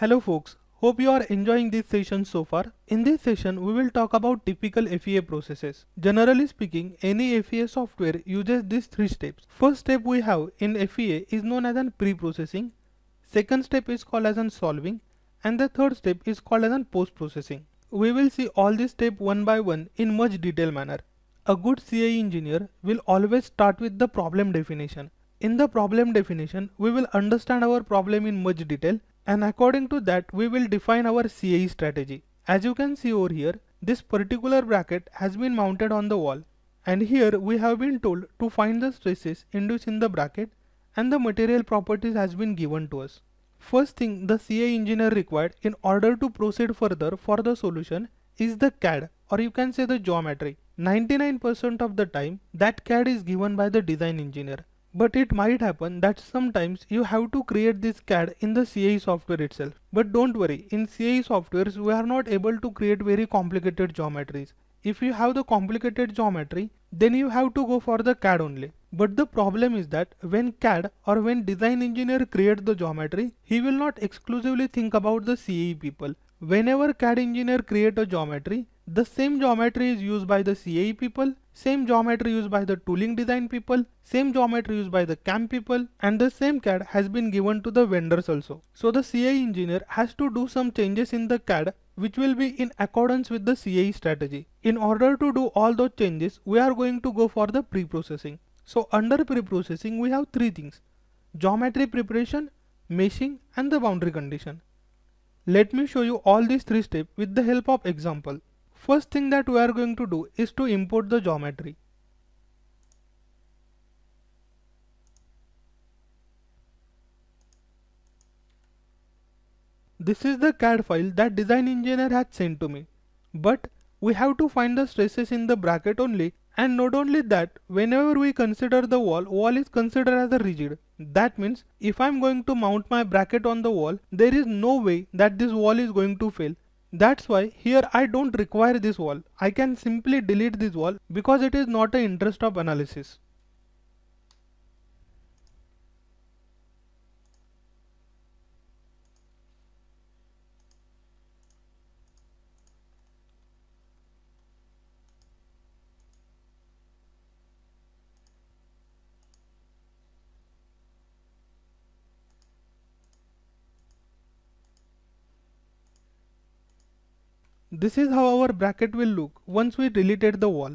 Hello folks, hope you are enjoying this session so far. In this session, we will talk about typical FEA processes. Generally speaking, any FEA software uses these three steps. First step we have in FEA is known as an pre-processing, second step is called as an solving, and the third step is called as an post-processing. We will see all these steps one by one in much detailed manner. A good CAE engineer will always start with the problem definition. In the problem definition, we will understand our problem in much detail and according to that we will define our CAE strategy. As you can see over here, this particular bracket has been mounted on the wall and here we have been told to find the stresses induced in the bracket and the material properties has been given to us. First thing the CA engineer required in order to proceed further for the solution is the CAD or you can say the geometry. 99% of the time that CAD is given by the design engineer but it might happen that sometimes you have to create this CAD in the CAE software itself. But don't worry, in CAE softwares we are not able to create very complicated geometries. If you have the complicated geometry, then you have to go for the CAD only. But the problem is that when CAD or when design engineer create the geometry, he will not exclusively think about the CAE people. Whenever CAD engineer create a geometry, the same geometry is used by the CAE people same geometry used by the tooling design people, same geometry used by the CAM people and the same CAD has been given to the vendors also. So the CI engineer has to do some changes in the CAD which will be in accordance with the CAE strategy. In order to do all those changes, we are going to go for the pre-processing. So under pre-processing, we have three things. Geometry preparation, meshing and the boundary condition. Let me show you all these three steps with the help of example. First thing that we are going to do is to import the geometry. This is the CAD file that design engineer had sent to me. But we have to find the stresses in the bracket only and not only that whenever we consider the wall, wall is considered as a rigid. That means if I'm going to mount my bracket on the wall, there is no way that this wall is going to fail that's why here I don't require this wall. I can simply delete this wall because it is not a interest of analysis. This is how our bracket will look once we deleted the wall.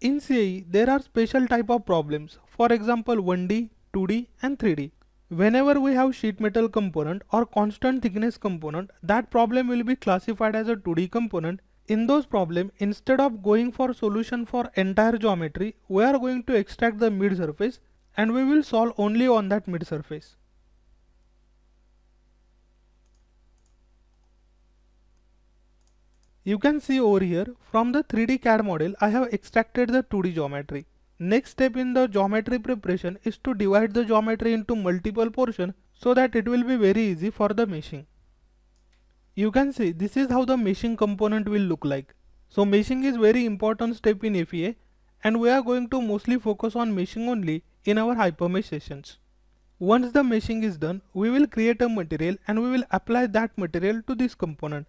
In CAE, there are special type of problems, for example 1D, 2D and 3D. Whenever we have sheet metal component or constant thickness component, that problem will be classified as a 2D component. In those problem, instead of going for solution for entire geometry, we are going to extract the mid surface and we will solve only on that mid surface. You can see over here from the 3D CAD model I have extracted the 2D geometry. Next step in the geometry preparation is to divide the geometry into multiple portions so that it will be very easy for the meshing. You can see this is how the meshing component will look like. So meshing is very important step in FEA and we are going to mostly focus on meshing only in our hypermesh sessions. Once the meshing is done, we will create a material and we will apply that material to this component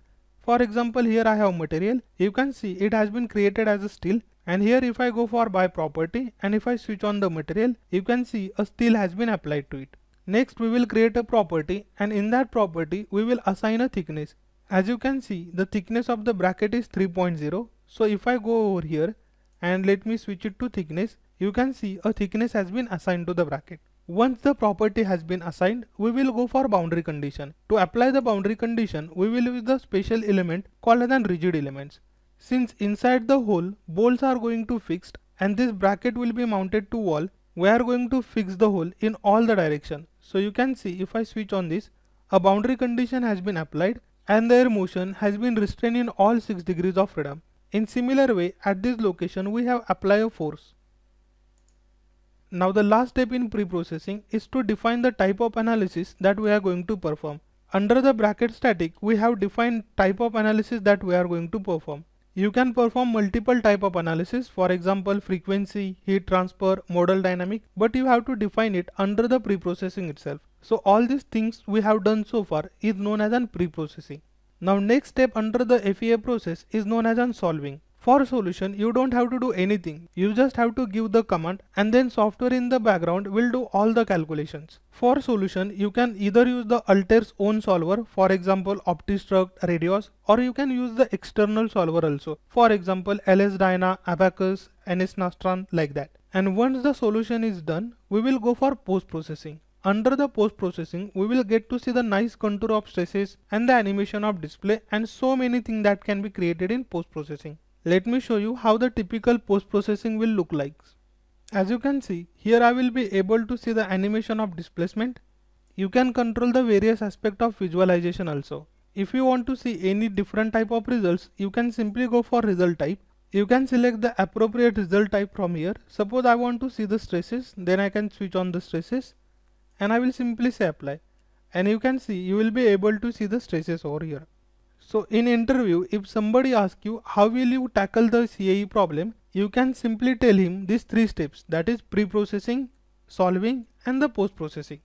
for example, here I have material. You can see it has been created as a steel and here if I go for by property and if I switch on the material, you can see a steel has been applied to it. Next, we will create a property and in that property, we will assign a thickness. As you can see, the thickness of the bracket is 3.0. So if I go over here and let me switch it to thickness, you can see a thickness has been assigned to the bracket. Once the property has been assigned, we will go for boundary condition. To apply the boundary condition, we will use the special element called as rigid elements. Since inside the hole, bolts are going to fixed and this bracket will be mounted to wall, we are going to fix the hole in all the direction. So you can see if I switch on this, a boundary condition has been applied and their motion has been restrained in all 6 degrees of freedom. In similar way, at this location we have applied a force. Now the last step in pre-processing is to define the type of analysis that we are going to perform. Under the bracket static, we have defined type of analysis that we are going to perform. You can perform multiple type of analysis, for example frequency, heat transfer, model dynamic, but you have to define it under the pre-processing itself. So all these things we have done so far is known as an pre-processing. Now next step under the FEA process is known as an solving. For solution, you don't have to do anything. You just have to give the command and then software in the background will do all the calculations. For solution, you can either use the Altair's own solver, for example OptiStruct, Radios, or you can use the external solver also, for example LSDyna, Abacus, NSNastran like that. And once the solution is done, we will go for post-processing. Under the post-processing, we will get to see the nice contour of stresses and the animation of display and so many things that can be created in post-processing let me show you how the typical post-processing will look like. As you can see, here I will be able to see the animation of displacement. You can control the various aspect of visualization also. If you want to see any different type of results, you can simply go for result type. You can select the appropriate result type from here. Suppose I want to see the stresses, then I can switch on the stresses and I will simply say apply. And you can see you will be able to see the stresses over here. So in interview, if somebody asks you how will you tackle the CAE problem, you can simply tell him these three steps that is pre-processing, solving and the post-processing.